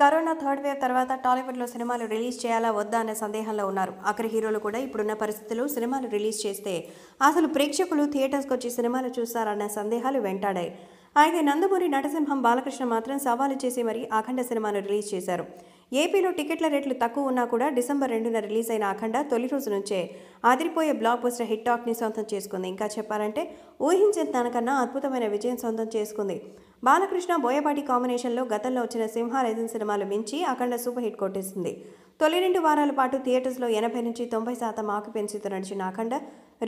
corona third wave తర్వాత టాలీవుడ్లో సినిమాలు రిలీజ్ చేయాలా వద్దా అనే సందేహంలో ఉన్నారు అక్కడ హీరోలు కూడా ఇప్పుడున్న పరిస్థితుల్లో సినిమాలు రిలీజ్ చేస్తే అసలు ప్రేక్షకులు థియేటర్స్కి వచ్చి సినిమాలు చూస్తారన్న సందేహాలు వెంటాడాయి అయితే నందమూరి నటసింహం బాలకృష్ణ మాత్రం సవాలు చేసి మరీ అఖండ సినిమాను రిలీజ్ చేశారు ఏపీలో టికెట్ల రేట్లు తక్కువ ఉన్నా కూడా డిసెంబర్ రెండున రిలీజ్ అయిన అఖండ తొలి రోజు నుంచే ఆదిరిపోయే బ్లాక్ బస్టర్ హిట్ టాక్ని సొంతం చేసుకుంది ఇంకా చెప్పాలంటే ఊహించిన దానికన్నా అద్భుతమైన విజయం సొంతం చేసుకుంది బాలకృష్ణ బోయపాటి కాంబినేషన్లో గతంలో వచ్చిన సింహారైజన్ సినిమాలు మించి అఖండ సూపర్ హిట్ కొట్టేసింది తొలి రెండు వారాల పాటు థియేటర్స్లో ఎనభై నుంచి తొంభై శాతం ఆకుపెన్సీతో నడిచిన అఖండ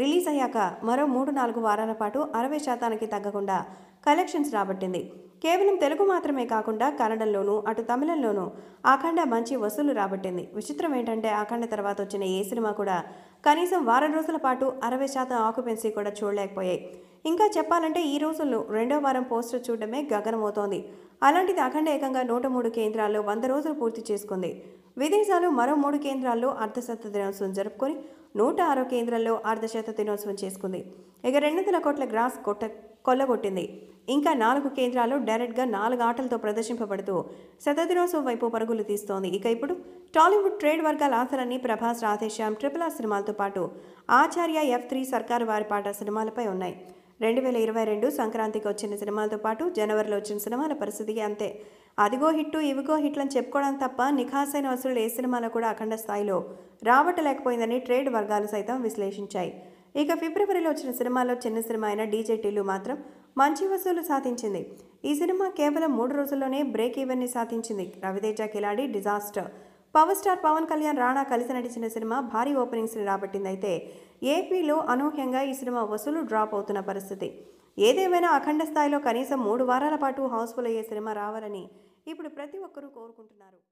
రిలీజ్ అయ్యాక మరో మూడు నాలుగు వారాల పాటు అరవై శాతానికి తగ్గకుండా కలెక్షన్స్ రాబట్టింది కేవలం తెలుగు మాత్రమే కాకుండా కన్నడంలోనూ అటు తమిళంలోనూ అఖండ ఆఖండ మంచి వసూలు రాబట్టింది విచిత్రం ఏంటంటే అఖండ తర్వాత వచ్చిన ఏ సినిమా కూడా కనీసం వారం రోజుల పాటు అరవై శాతం ఆక్యుపెన్సీ కూడా చూడలేకపోయాయి ఇంకా చెప్పాలంటే ఈ రోజుల్లో రెండో వారం పోస్టర్ చూడడమే గగనమవుతోంది అలాంటిది అఖండ ఏకంగా నూట మూడు కేంద్రాల్లో వంద రోజులు పూర్తి చేసుకుంది విదేశాలు మరో మూడు కేంద్రాల్లో అర్ధశత దినోత్సవం జరుపుకొని నూట ఆరో కేంద్రంలో అర్ధశత దినోత్సవం చేసుకుంది ఇక రెండు వందల కోట్ల గ్రాస్ కొట్ట కొల్లగొట్టింది ఇంకా నాలుగు కేంద్రాలు డైరెక్ట్గా నాలుగు ఆటలతో ప్రదర్శింపబడుతూ శతదినోత్సవం వైపు పరుగులు తీస్తోంది ఇక ఇప్పుడు టాలీవుడ్ ట్రేడ్ వర్గాల ఆశలన్నీ ప్రభాస్ రాధేశ్యామ్ ట్రిపుల్ ఆర్ సినిమాలతో పాటు ఆచార్య ఎఫ్ త్రీ సర్కారు వారి పాట సినిమాలపై ఉన్నాయి రెండు వేల ఇరవై రెండు సంక్రాంతికి వచ్చిన సినిమాలతో పాటు జనవరిలో వచ్చిన సినిమాల పరిస్థితి అంతే అదిగో హిట్టు ఇవిగో హిట్లను చెప్పుకోవడం తప్ప నిఖాసైన వసూలు ఏ సినిమాలో కూడా అఖండ స్థాయిలో రావటలేకపోయిందని ట్రేడ్ వర్గాలు సైతం విశ్లేషించాయి ఇక ఫిబ్రవరిలో వచ్చిన సినిమాలో చిన్న సినిమా అయిన డీజేటీలు మాత్రం మంచి వసూలు సాధించింది ఈ సినిమా కేవలం మూడు రోజుల్లోనే బ్రేక్ ఈవెన్ని సాధించింది Ravi Teja Khiladi disaster power star Pawan Kalyan Rana కలిసి నటించిన సినిమా భారీ ఓపెనింగ్స్ని అయితే ఏపీలో అనూహ్యంగా ఈ సినిమా వసూలు డ్రాప్ అవుతున్న పరిస్థితి ఏదేమైనా అఖండ స్థాయిలో కనీసం మూడు వారాల పాటు హౌస్ఫుల్ అయ్యే సినిమా రావాలని ఇప్పుడు ప్రతి ఒక్కరూ కోరుకుంటున్నారు